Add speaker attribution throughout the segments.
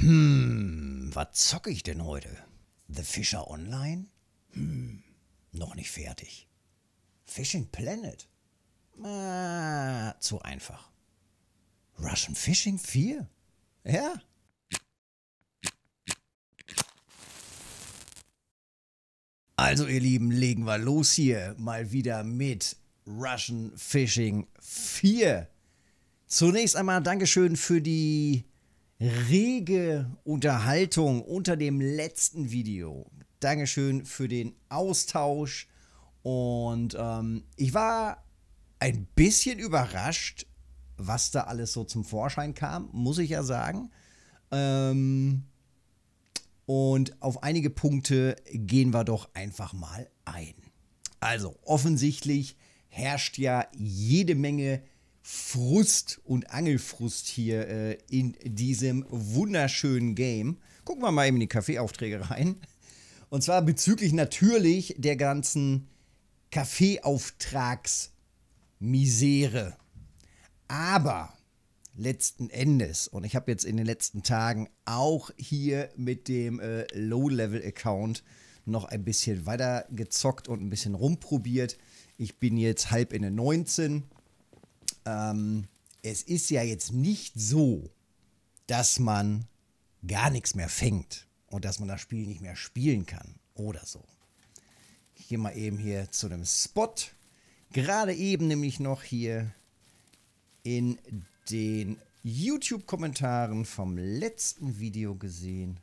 Speaker 1: Hm, was zocke ich denn heute? The Fisher Online? Hm, noch nicht fertig. Fishing Planet? Ah, zu einfach. Russian Fishing 4? Ja. Also ihr Lieben, legen wir los hier mal wieder mit Russian Fishing 4. Zunächst einmal Dankeschön für die rege Unterhaltung unter dem letzten Video. Dankeschön für den Austausch. Und ähm, ich war ein bisschen überrascht, was da alles so zum Vorschein kam, muss ich ja sagen. Ähm, und auf einige Punkte gehen wir doch einfach mal ein. Also offensichtlich herrscht ja jede Menge Frust und Angelfrust hier äh, in diesem wunderschönen Game. Gucken wir mal eben in die Kaffeeaufträge rein. Und zwar bezüglich natürlich der ganzen Kaffeeauftragsmisere. Aber letzten Endes, und ich habe jetzt in den letzten Tagen auch hier mit dem äh, Low-Level-Account noch ein bisschen weiter gezockt und ein bisschen rumprobiert. Ich bin jetzt halb in den 19 ähm, es ist ja jetzt nicht so, dass man gar nichts mehr fängt und dass man das Spiel nicht mehr spielen kann oder so. Ich gehe mal eben hier zu dem Spot. Gerade eben nämlich noch hier in den YouTube-Kommentaren vom letzten Video gesehen,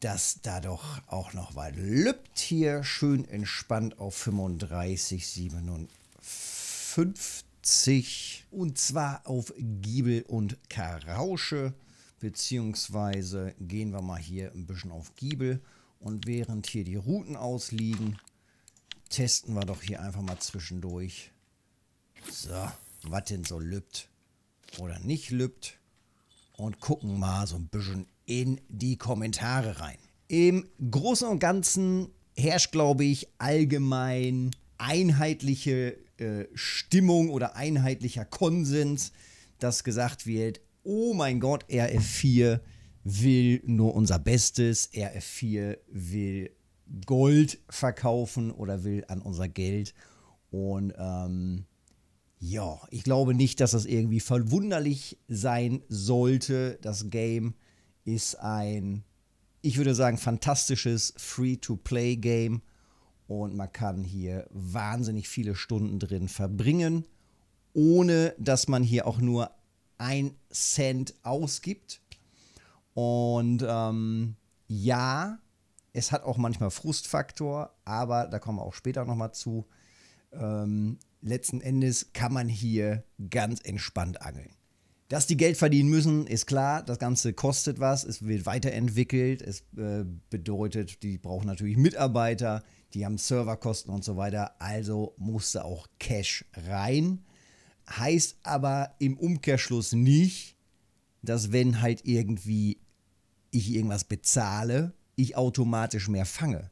Speaker 1: dass da doch auch noch was lübt hier schön entspannt auf 35, 57 1970 und zwar auf Giebel und Karausche, beziehungsweise gehen wir mal hier ein bisschen auf Giebel und während hier die Routen ausliegen, testen wir doch hier einfach mal zwischendurch. So, was denn so lübt oder nicht lübt und gucken mal so ein bisschen in die Kommentare rein. Im Großen und Ganzen herrscht, glaube ich, allgemein einheitliche äh, Stimmung oder einheitlicher Konsens, dass gesagt wird, oh mein Gott, RF4 will nur unser Bestes, RF4 will Gold verkaufen oder will an unser Geld. Und ähm, ja, ich glaube nicht, dass das irgendwie verwunderlich sein sollte. Das Game ist ein, ich würde sagen, fantastisches Free-to-Play-Game und man kann hier wahnsinnig viele Stunden drin verbringen, ohne dass man hier auch nur ein Cent ausgibt. Und ähm, ja, es hat auch manchmal Frustfaktor, aber da kommen wir auch später nochmal zu. Ähm, letzten Endes kann man hier ganz entspannt angeln. Dass die Geld verdienen müssen, ist klar. Das Ganze kostet was, es wird weiterentwickelt. Es äh, bedeutet, die brauchen natürlich Mitarbeiter, die haben Serverkosten und so weiter, also musste auch Cash rein. Heißt aber im Umkehrschluss nicht, dass wenn halt irgendwie ich irgendwas bezahle, ich automatisch mehr fange.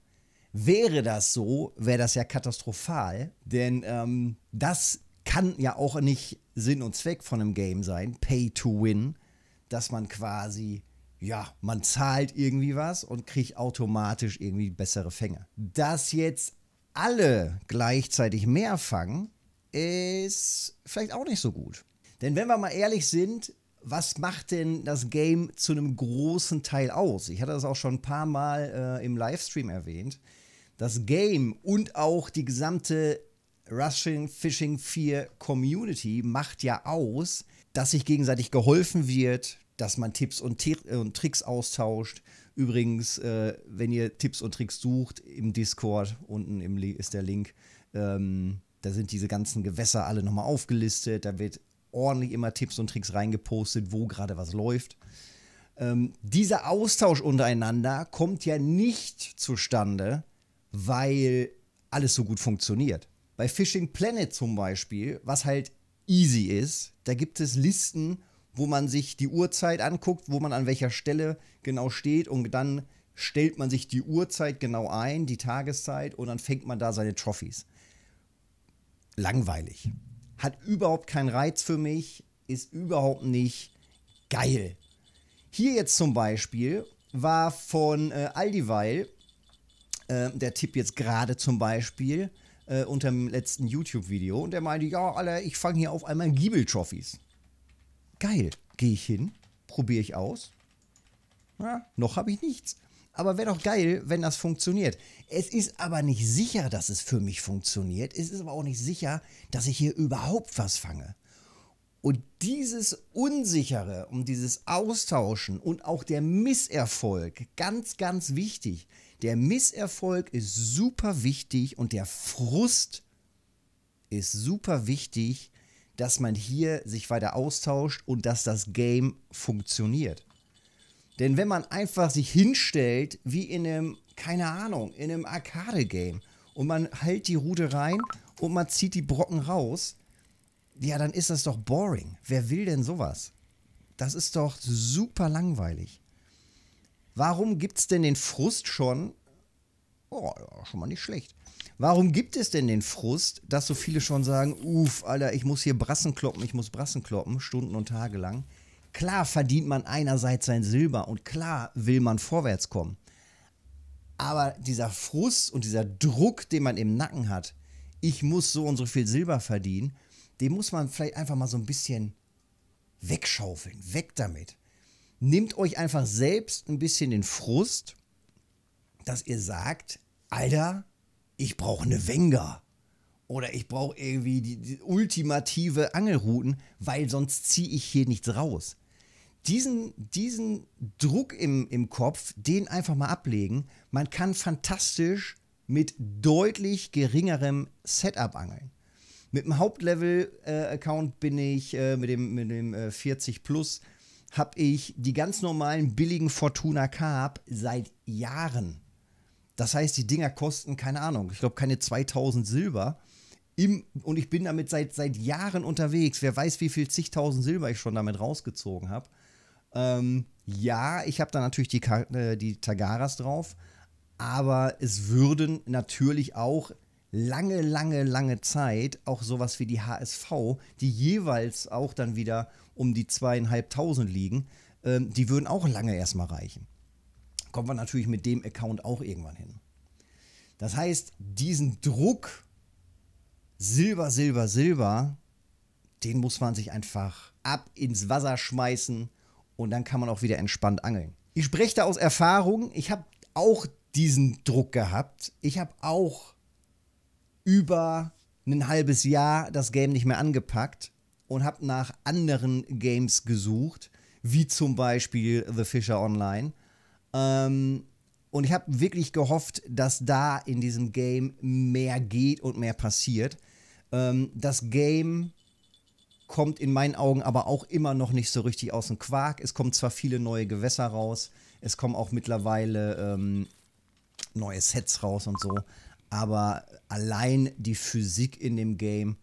Speaker 1: Wäre das so, wäre das ja katastrophal, denn ähm, das kann ja auch nicht Sinn und Zweck von einem Game sein, Pay to Win, dass man quasi ja, man zahlt irgendwie was und kriegt automatisch irgendwie bessere Fänge. Dass jetzt alle gleichzeitig mehr fangen, ist vielleicht auch nicht so gut. Denn wenn wir mal ehrlich sind, was macht denn das Game zu einem großen Teil aus? Ich hatte das auch schon ein paar Mal äh, im Livestream erwähnt. Das Game und auch die gesamte Russian Fishing 4 Community macht ja aus, dass sich gegenseitig geholfen wird, dass man Tipps und, äh, und Tricks austauscht. Übrigens, äh, wenn ihr Tipps und Tricks sucht, im Discord unten im ist der Link. Ähm, da sind diese ganzen Gewässer alle nochmal aufgelistet. Da wird ordentlich immer Tipps und Tricks reingepostet, wo gerade was läuft. Ähm, dieser Austausch untereinander kommt ja nicht zustande, weil alles so gut funktioniert. Bei Fishing Planet zum Beispiel, was halt easy ist, da gibt es Listen wo man sich die Uhrzeit anguckt, wo man an welcher Stelle genau steht und dann stellt man sich die Uhrzeit genau ein, die Tageszeit und dann fängt man da seine Trophies. Langweilig. Hat überhaupt keinen Reiz für mich, ist überhaupt nicht geil. Hier jetzt zum Beispiel war von äh, Aldiweil äh, der Tipp jetzt gerade zum Beispiel äh, unter dem letzten YouTube-Video und der meinte, ja, alle, ich fange hier auf einmal giebel trophies geil, gehe ich hin, probiere ich aus. Ja, noch habe ich nichts. Aber wäre doch geil, wenn das funktioniert. Es ist aber nicht sicher, dass es für mich funktioniert. Es ist aber auch nicht sicher, dass ich hier überhaupt was fange. Und dieses Unsichere und dieses Austauschen und auch der Misserfolg, ganz, ganz wichtig. Der Misserfolg ist super wichtig und der Frust ist super wichtig, dass man hier sich weiter austauscht und dass das Game funktioniert. Denn wenn man einfach sich hinstellt, wie in einem, keine Ahnung, in einem Arcade-Game und man hält die Route rein und man zieht die Brocken raus, ja, dann ist das doch boring. Wer will denn sowas? Das ist doch super langweilig. Warum gibt es denn den Frust schon? Oh, schon mal nicht schlecht. Warum gibt es denn den Frust, dass so viele schon sagen, uff, Alter, ich muss hier Brassen kloppen, ich muss Brassen kloppen, Stunden und Tage lang? Klar verdient man einerseits sein Silber und klar will man vorwärts kommen. Aber dieser Frust und dieser Druck, den man im Nacken hat, ich muss so und so viel Silber verdienen, den muss man vielleicht einfach mal so ein bisschen wegschaufeln, weg damit. Nehmt euch einfach selbst ein bisschen den Frust, dass ihr sagt, Alter, ich brauche eine Wenger oder ich brauche irgendwie die, die, ultimative Angelrouten, weil sonst ziehe ich hier nichts raus. Diesen, diesen Druck im, im Kopf, den einfach mal ablegen. Man kann fantastisch mit deutlich geringerem Setup angeln. Mit dem Hauptlevel-Account äh, bin ich, äh, mit dem, mit dem äh, 40 Plus, habe ich die ganz normalen billigen Fortuna Carp seit Jahren das heißt, die Dinger kosten, keine Ahnung, ich glaube keine 2000 Silber. Im, und ich bin damit seit, seit Jahren unterwegs. Wer weiß, wie viel zigtausend Silber ich schon damit rausgezogen habe. Ähm, ja, ich habe da natürlich die, äh, die Tagaras drauf, aber es würden natürlich auch lange, lange, lange Zeit auch sowas wie die HSV, die jeweils auch dann wieder um die zweieinhalbtausend liegen, ähm, die würden auch lange erstmal reichen kommt man natürlich mit dem Account auch irgendwann hin. Das heißt, diesen Druck Silber, Silber, Silber, den muss man sich einfach ab ins Wasser schmeißen und dann kann man auch wieder entspannt angeln. Ich spreche da aus Erfahrung. Ich habe auch diesen Druck gehabt. Ich habe auch über ein halbes Jahr das Game nicht mehr angepackt und habe nach anderen Games gesucht, wie zum Beispiel The Fisher Online ähm, und ich habe wirklich gehofft, dass da in diesem Game mehr geht und mehr passiert. Ähm, das Game kommt in meinen Augen aber auch immer noch nicht so richtig aus dem Quark. Es kommen zwar viele neue Gewässer raus, es kommen auch mittlerweile ähm, neue Sets raus und so, aber allein die Physik in dem Game,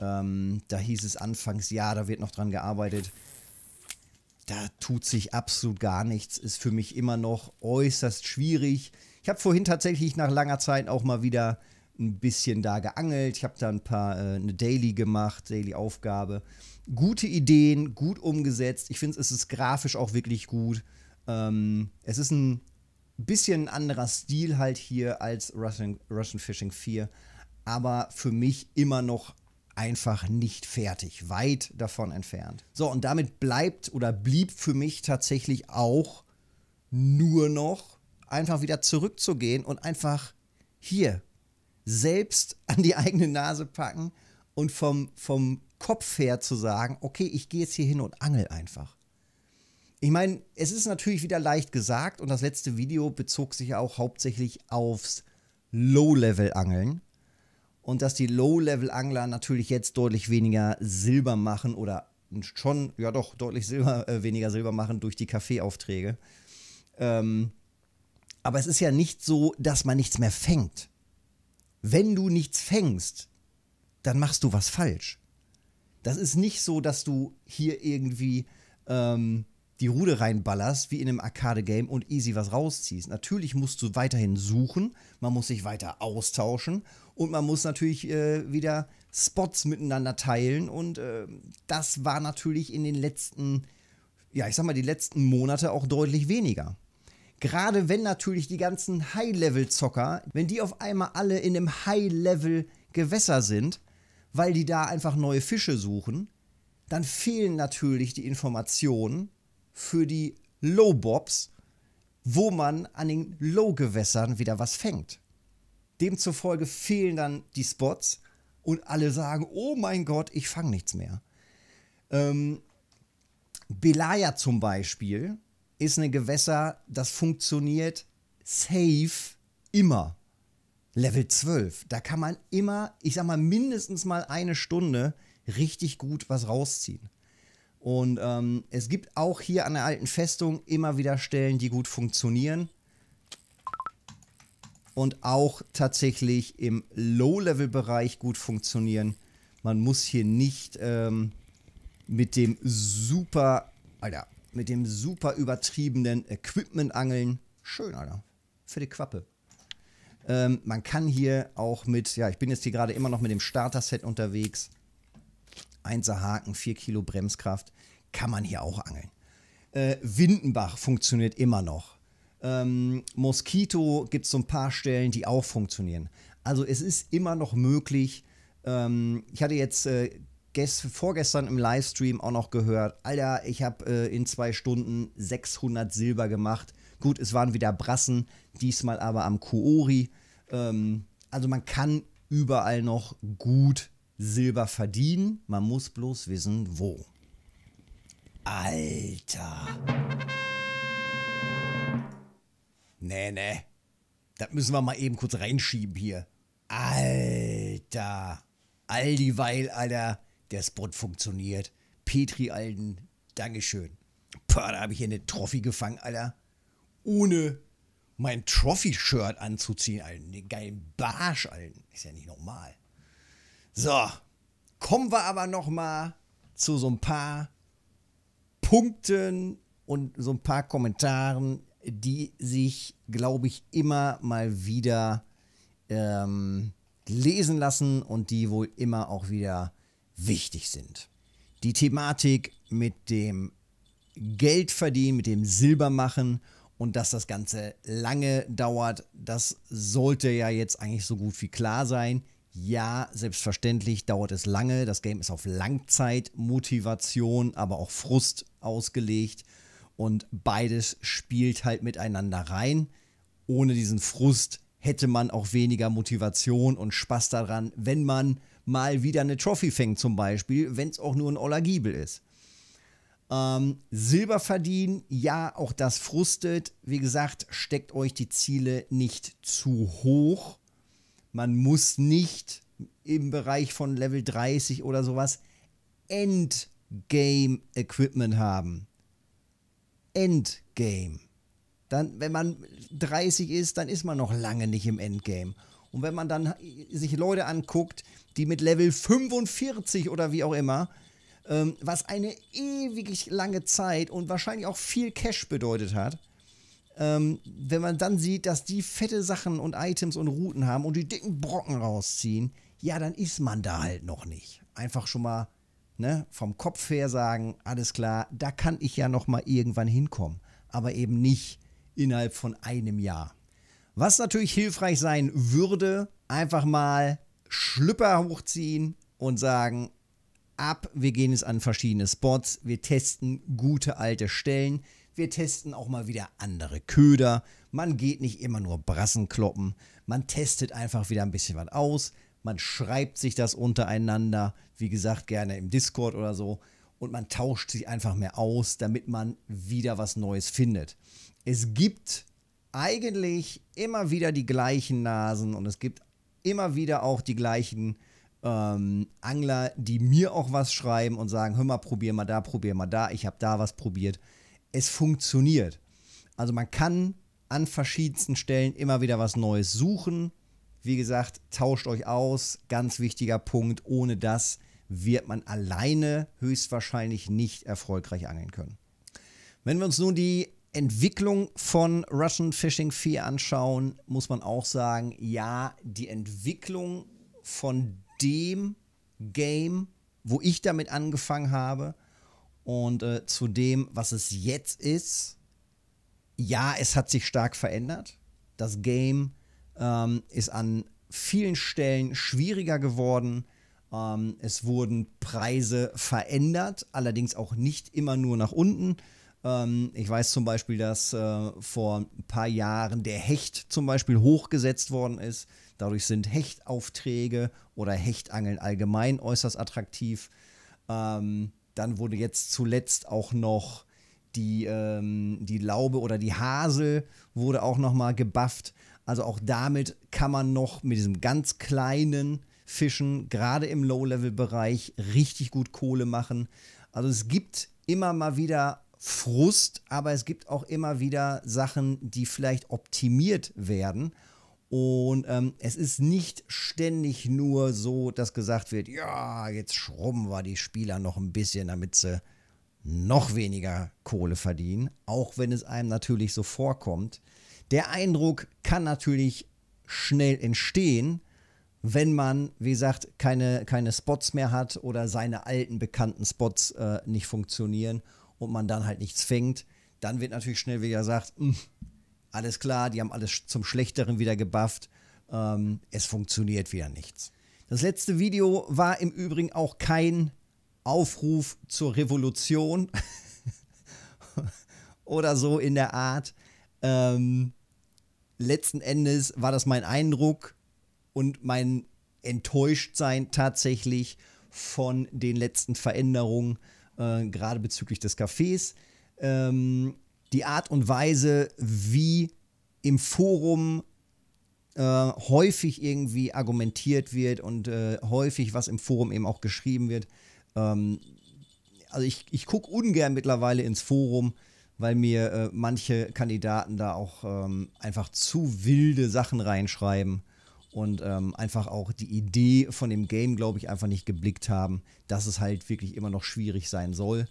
Speaker 1: ähm, da hieß es anfangs, ja, da wird noch dran gearbeitet da tut sich absolut gar nichts, ist für mich immer noch äußerst schwierig. Ich habe vorhin tatsächlich nach langer Zeit auch mal wieder ein bisschen da geangelt. Ich habe da ein paar äh, eine Daily gemacht, Daily Aufgabe. Gute Ideen, gut umgesetzt. Ich finde es ist grafisch auch wirklich gut. Ähm, es ist ein bisschen anderer Stil halt hier als Russian, Russian Fishing 4, aber für mich immer noch einfach nicht fertig, weit davon entfernt. So, und damit bleibt oder blieb für mich tatsächlich auch nur noch einfach wieder zurückzugehen und einfach hier selbst an die eigene Nase packen und vom, vom Kopf her zu sagen, okay, ich gehe jetzt hier hin und angel einfach. Ich meine, es ist natürlich wieder leicht gesagt und das letzte Video bezog sich ja auch hauptsächlich aufs Low-Level-Angeln und dass die Low-Level-Angler natürlich jetzt deutlich weniger Silber machen oder schon, ja doch, deutlich Silber, äh, weniger Silber machen durch die Kaffeeaufträge. Ähm, aber es ist ja nicht so, dass man nichts mehr fängt. Wenn du nichts fängst, dann machst du was falsch. Das ist nicht so, dass du hier irgendwie ähm, die Rude reinballerst, wie in einem Arcade-Game und easy was rausziehst. Natürlich musst du weiterhin suchen, man muss sich weiter austauschen und man muss natürlich äh, wieder Spots miteinander teilen. Und äh, das war natürlich in den letzten, ja, ich sag mal, die letzten Monate auch deutlich weniger. Gerade wenn natürlich die ganzen High-Level-Zocker, wenn die auf einmal alle in einem High-Level-Gewässer sind, weil die da einfach neue Fische suchen, dann fehlen natürlich die Informationen, für die Low-Bobs, wo man an den Low-Gewässern wieder was fängt. Demzufolge fehlen dann die Spots und alle sagen, oh mein Gott, ich fange nichts mehr. Ähm, Belaya zum Beispiel ist ein Gewässer, das funktioniert safe immer. Level 12. Da kann man immer, ich sag mal, mindestens mal eine Stunde richtig gut was rausziehen. Und ähm, es gibt auch hier an der alten Festung immer wieder Stellen, die gut funktionieren. Und auch tatsächlich im Low-Level-Bereich gut funktionieren. Man muss hier nicht ähm, mit dem super, Alter, mit dem super übertriebenen Equipment angeln. Schön, Alter. Für die Quappe. Ähm, man kann hier auch mit, ja, ich bin jetzt hier gerade immer noch mit dem Starter-Set unterwegs. 1er Haken, 4 Kilo Bremskraft, kann man hier auch angeln. Äh, Windenbach funktioniert immer noch. Ähm, Mosquito gibt es so ein paar Stellen, die auch funktionieren. Also es ist immer noch möglich. Ähm, ich hatte jetzt äh, vorgestern im Livestream auch noch gehört, Alter, ich habe äh, in zwei Stunden 600 Silber gemacht. Gut, es waren wieder Brassen, diesmal aber am Koori. Ähm, also man kann überall noch gut Silber verdienen, man muss bloß wissen, wo. Alter. Nee, nee. Das müssen wir mal eben kurz reinschieben hier. Alter. All die Weil, Alter. Der Spot funktioniert. Petri Alden, Dankeschön. Pah, da habe ich hier eine Trophy gefangen, Alter. Ohne mein Trophy-Shirt anzuziehen, Alter. Den geilen Barsch, Alter. Ist ja nicht normal. So, kommen wir aber noch mal zu so ein paar Punkten und so ein paar Kommentaren, die sich, glaube ich, immer mal wieder ähm, lesen lassen und die wohl immer auch wieder wichtig sind. Die Thematik mit dem Geldverdienen, mit dem Silbermachen und dass das Ganze lange dauert, das sollte ja jetzt eigentlich so gut wie klar sein. Ja, selbstverständlich dauert es lange. Das Game ist auf Langzeitmotivation, aber auch Frust ausgelegt. Und beides spielt halt miteinander rein. Ohne diesen Frust hätte man auch weniger Motivation und Spaß daran, wenn man mal wieder eine Trophy fängt, zum Beispiel, wenn es auch nur ein Olagiebel ist. Ähm, Silber verdienen, ja, auch das frustet. Wie gesagt, steckt euch die Ziele nicht zu hoch man muss nicht im Bereich von Level 30 oder sowas Endgame Equipment haben. Endgame. Dann, wenn man 30 ist, dann ist man noch lange nicht im Endgame. Und wenn man dann sich Leute anguckt, die mit Level 45 oder wie auch immer, ähm, was eine ewig lange Zeit und wahrscheinlich auch viel Cash bedeutet hat, ähm, wenn man dann sieht, dass die fette Sachen und Items und Routen haben und die dicken Brocken rausziehen, ja, dann ist man da halt noch nicht. Einfach schon mal ne, vom Kopf her sagen, alles klar, da kann ich ja noch mal irgendwann hinkommen, aber eben nicht innerhalb von einem Jahr. Was natürlich hilfreich sein würde, einfach mal Schlüpper hochziehen und sagen, ab, wir gehen jetzt an verschiedene Spots, wir testen gute alte Stellen, wir testen auch mal wieder andere Köder. Man geht nicht immer nur Brassenkloppen. Man testet einfach wieder ein bisschen was aus. Man schreibt sich das untereinander. Wie gesagt, gerne im Discord oder so. Und man tauscht sich einfach mehr aus, damit man wieder was Neues findet. Es gibt eigentlich immer wieder die gleichen Nasen und es gibt immer wieder auch die gleichen ähm, Angler, die mir auch was schreiben und sagen, hör mal, probier mal da, probier mal da, ich habe da was probiert es funktioniert. Also man kann an verschiedensten Stellen immer wieder was Neues suchen. Wie gesagt, tauscht euch aus. Ganz wichtiger Punkt. Ohne das wird man alleine höchstwahrscheinlich nicht erfolgreich angeln können. Wenn wir uns nun die Entwicklung von Russian Fishing 4 anschauen, muss man auch sagen, ja, die Entwicklung von dem Game, wo ich damit angefangen habe, und äh, zu dem, was es jetzt ist, ja, es hat sich stark verändert. Das Game ähm, ist an vielen Stellen schwieriger geworden. Ähm, es wurden Preise verändert, allerdings auch nicht immer nur nach unten. Ähm, ich weiß zum Beispiel, dass äh, vor ein paar Jahren der Hecht zum Beispiel hochgesetzt worden ist. Dadurch sind Hechtaufträge oder Hechtangeln allgemein äußerst attraktiv. Ähm, dann wurde jetzt zuletzt auch noch die, ähm, die Laube oder die Hasel wurde auch nochmal gebufft. Also auch damit kann man noch mit diesem ganz kleinen Fischen, gerade im Low-Level-Bereich, richtig gut Kohle machen. Also es gibt immer mal wieder Frust, aber es gibt auch immer wieder Sachen, die vielleicht optimiert werden. Und ähm, es ist nicht ständig nur so, dass gesagt wird, ja, jetzt schrubben wir die Spieler noch ein bisschen, damit sie noch weniger Kohle verdienen, auch wenn es einem natürlich so vorkommt. Der Eindruck kann natürlich schnell entstehen, wenn man, wie gesagt, keine, keine Spots mehr hat oder seine alten bekannten Spots äh, nicht funktionieren und man dann halt nichts fängt, dann wird natürlich schnell wieder gesagt, hm, alles klar, die haben alles zum Schlechteren wieder gebufft. Ähm, es funktioniert wieder nichts. Das letzte Video war im Übrigen auch kein Aufruf zur Revolution oder so in der Art. Ähm, letzten Endes war das mein Eindruck und mein Enttäuschtsein tatsächlich von den letzten Veränderungen, äh, gerade bezüglich des Cafés. Ähm, die Art und Weise, wie im Forum äh, häufig irgendwie argumentiert wird und äh, häufig, was im Forum eben auch geschrieben wird. Ähm, also ich, ich gucke ungern mittlerweile ins Forum, weil mir äh, manche Kandidaten da auch ähm, einfach zu wilde Sachen reinschreiben und ähm, einfach auch die Idee von dem Game, glaube ich, einfach nicht geblickt haben, dass es halt wirklich immer noch schwierig sein soll.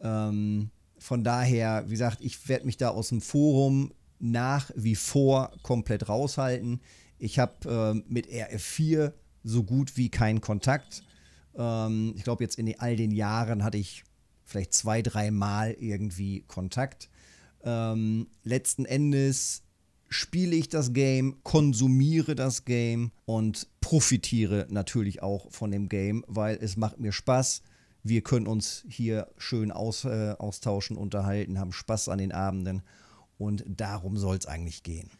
Speaker 1: Ähm, von daher, wie gesagt, ich werde mich da aus dem Forum nach wie vor komplett raushalten. Ich habe äh, mit RF4 so gut wie keinen Kontakt. Ähm, ich glaube, jetzt in all den Jahren hatte ich vielleicht zwei, dreimal irgendwie Kontakt. Ähm, letzten Endes spiele ich das Game, konsumiere das Game und profitiere natürlich auch von dem Game, weil es macht mir Spaß wir können uns hier schön aus, äh, austauschen, unterhalten, haben Spaß an den Abenden und darum soll es eigentlich gehen.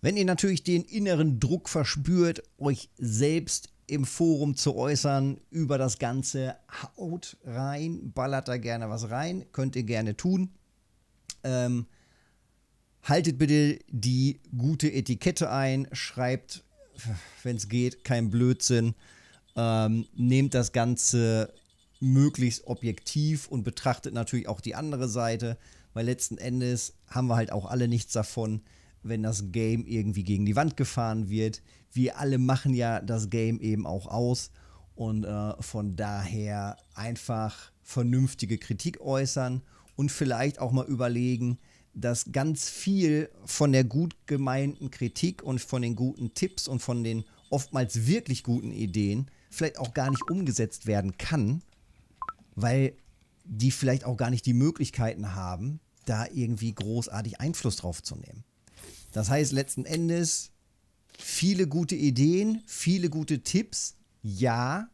Speaker 1: Wenn ihr natürlich den inneren Druck verspürt, euch selbst im Forum zu äußern über das Ganze, haut rein, ballert da gerne was rein, könnt ihr gerne tun. Ähm, haltet bitte die gute Etikette ein, schreibt, wenn es geht, kein Blödsinn. Ähm, nehmt das Ganze möglichst objektiv und betrachtet natürlich auch die andere Seite, weil letzten Endes haben wir halt auch alle nichts davon, wenn das Game irgendwie gegen die Wand gefahren wird. Wir alle machen ja das Game eben auch aus und äh, von daher einfach vernünftige Kritik äußern und vielleicht auch mal überlegen, dass ganz viel von der gut gemeinten Kritik und von den guten Tipps und von den oftmals wirklich guten Ideen vielleicht auch gar nicht umgesetzt werden kann, weil die vielleicht auch gar nicht die Möglichkeiten haben, da irgendwie großartig Einfluss drauf zu nehmen. Das heißt, letzten Endes viele gute Ideen, viele gute Tipps, ja,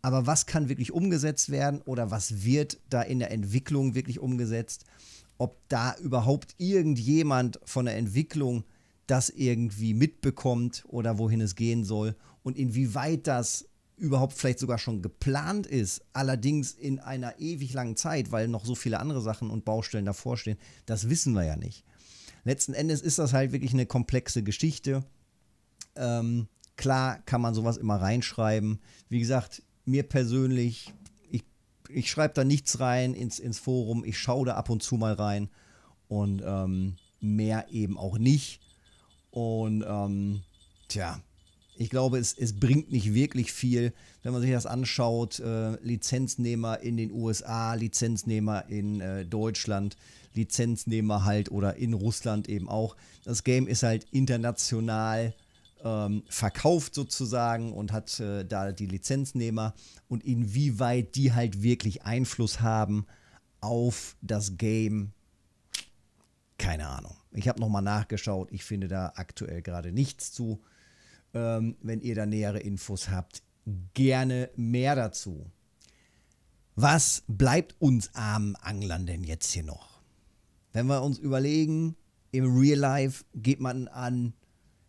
Speaker 1: aber was kann wirklich umgesetzt werden oder was wird da in der Entwicklung wirklich umgesetzt? Ob da überhaupt irgendjemand von der Entwicklung das irgendwie mitbekommt oder wohin es gehen soll und inwieweit das überhaupt vielleicht sogar schon geplant ist, allerdings in einer ewig langen Zeit, weil noch so viele andere Sachen und Baustellen davor stehen, das wissen wir ja nicht. Letzten Endes ist das halt wirklich eine komplexe Geschichte. Ähm, klar kann man sowas immer reinschreiben. Wie gesagt, mir persönlich, ich, ich schreibe da nichts rein ins, ins Forum, ich schaue da ab und zu mal rein und ähm, mehr eben auch nicht. Und ähm, tja, ich glaube, es, es bringt nicht wirklich viel, wenn man sich das anschaut. Äh, Lizenznehmer in den USA, Lizenznehmer in äh, Deutschland, Lizenznehmer halt oder in Russland eben auch. Das Game ist halt international ähm, verkauft sozusagen und hat äh, da die Lizenznehmer und inwieweit die halt wirklich Einfluss haben auf das Game. Keine Ahnung. Ich habe nochmal nachgeschaut. Ich finde da aktuell gerade nichts zu ähm, wenn ihr da nähere Infos habt. Gerne mehr dazu. Was bleibt uns armen Anglern denn jetzt hier noch? Wenn wir uns überlegen, im Real Life geht man an,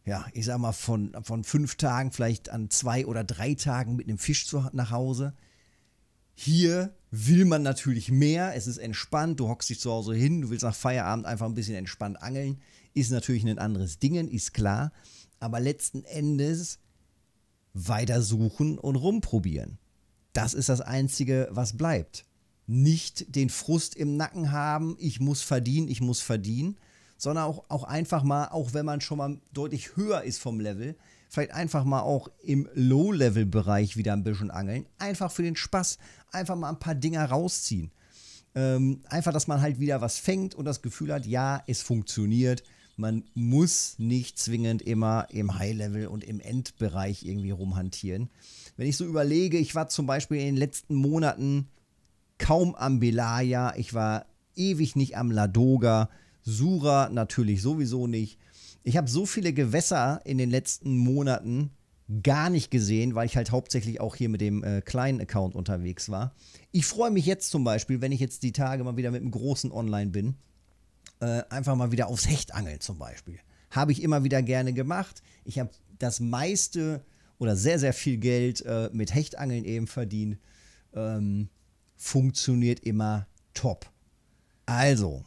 Speaker 1: ja, ich sag mal, von, von fünf Tagen vielleicht an zwei oder drei Tagen mit einem Fisch zu, nach Hause. Hier will man natürlich mehr, es ist entspannt, du hockst dich zu Hause hin, du willst nach Feierabend einfach ein bisschen entspannt angeln. Ist natürlich ein anderes Ding, ist klar aber letzten Endes weiter suchen und rumprobieren. Das ist das Einzige, was bleibt. Nicht den Frust im Nacken haben, ich muss verdienen, ich muss verdienen, sondern auch, auch einfach mal, auch wenn man schon mal deutlich höher ist vom Level, vielleicht einfach mal auch im Low-Level-Bereich wieder ein bisschen angeln. Einfach für den Spaß, einfach mal ein paar Dinger rausziehen. Ähm, einfach, dass man halt wieder was fängt und das Gefühl hat, ja, es funktioniert, man muss nicht zwingend immer im High-Level und im Endbereich irgendwie rumhantieren. Wenn ich so überlege, ich war zum Beispiel in den letzten Monaten kaum am Belaya, ich war ewig nicht am Ladoga, Sura natürlich sowieso nicht. Ich habe so viele Gewässer in den letzten Monaten gar nicht gesehen, weil ich halt hauptsächlich auch hier mit dem äh, kleinen Account unterwegs war. Ich freue mich jetzt zum Beispiel, wenn ich jetzt die Tage mal wieder mit dem großen online bin äh, einfach mal wieder aufs Hecht angeln zum Beispiel. Habe ich immer wieder gerne gemacht. Ich habe das meiste oder sehr, sehr viel Geld äh, mit Hechtangeln eben verdient. Ähm, funktioniert immer top. Also,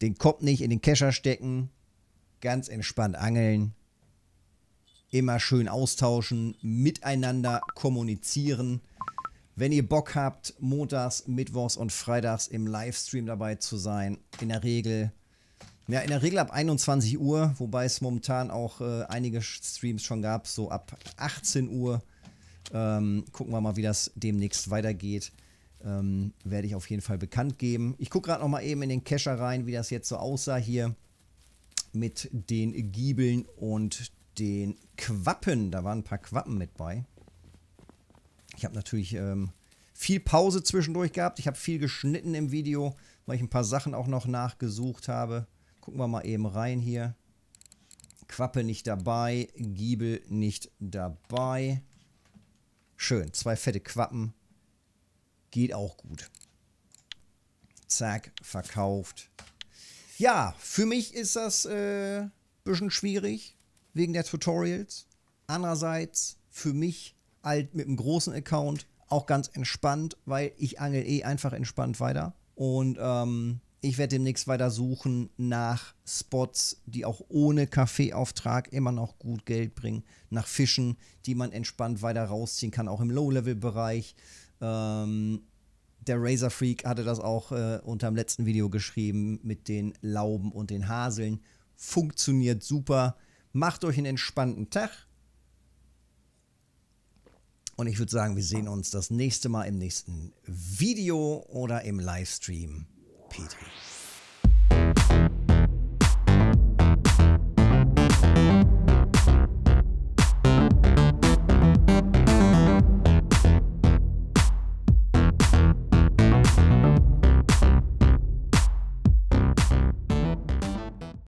Speaker 1: den Kopf nicht in den Kescher stecken, ganz entspannt angeln, immer schön austauschen, miteinander kommunizieren. Wenn ihr Bock habt, montags, mittwochs und freitags im Livestream dabei zu sein, in der Regel ja, in der Regel ab 21 Uhr, wobei es momentan auch äh, einige Streams schon gab, so ab 18 Uhr. Ähm, gucken wir mal, wie das demnächst weitergeht. Ähm, werde ich auf jeden Fall bekannt geben. Ich gucke gerade noch mal eben in den Kescher rein, wie das jetzt so aussah hier mit den Giebeln und den Quappen. Da waren ein paar Quappen mit bei. Ich habe natürlich ähm, viel Pause zwischendurch gehabt. Ich habe viel geschnitten im Video, weil ich ein paar Sachen auch noch nachgesucht habe. Gucken wir mal eben rein hier. Quappe nicht dabei, Giebel nicht dabei. Schön, zwei fette Quappen. Geht auch gut. Zack, verkauft. Ja, für mich ist das äh, bisschen schwierig, wegen der Tutorials. Andererseits für mich halt mit einem großen Account auch ganz entspannt, weil ich angel eh einfach entspannt weiter. Und ähm, ich werde demnächst weiter suchen nach Spots, die auch ohne Kaffeeauftrag immer noch gut Geld bringen. Nach Fischen, die man entspannt weiter rausziehen kann, auch im Low-Level-Bereich. Ähm, der Razor Freak hatte das auch äh, dem letzten Video geschrieben mit den Lauben und den Haseln. Funktioniert super. Macht euch einen entspannten Tag. Und ich würde sagen, wir sehen uns das nächste Mal im nächsten Video oder im Livestream. Petri.